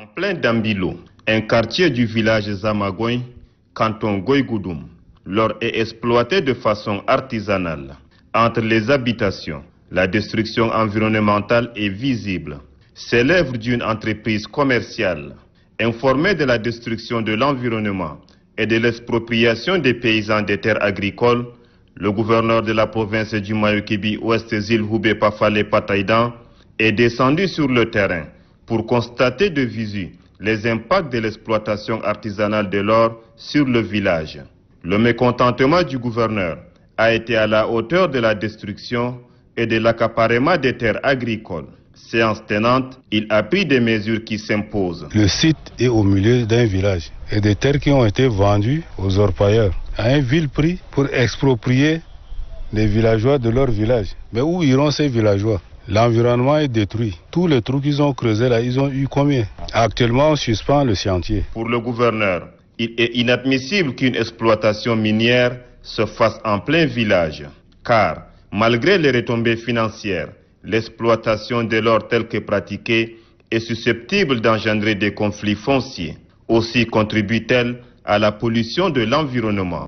En plein Dambilo, un quartier du village Zamagoy, canton Goïgoudoum, l'or est exploité de façon artisanale. Entre les habitations, la destruction environnementale est visible. C'est l'œuvre d'une entreprise commerciale. Informée de la destruction de l'environnement et de l'expropriation des paysans des terres agricoles, le gouverneur de la province du Mayokibi Ouest Zil hoube Pafale pataïdan est descendu sur le terrain pour constater de visu les impacts de l'exploitation artisanale de l'or sur le village. Le mécontentement du gouverneur a été à la hauteur de la destruction et de l'accaparement des terres agricoles. Séance tenante, il a pris des mesures qui s'imposent. Le site est au milieu d'un village et des terres qui ont été vendues aux orpailleurs à un vil prix pour exproprier les villageois de leur village. Mais où iront ces villageois L'environnement est détruit. Tous les trous qu'ils ont creusés là, ils ont eu combien Actuellement, on suspend le chantier. Pour le gouverneur, il est inadmissible qu'une exploitation minière se fasse en plein village, car malgré les retombées financières, l'exploitation de l'or telle que pratiquée est susceptible d'engendrer des conflits fonciers. Aussi contribue-t-elle à la pollution de l'environnement.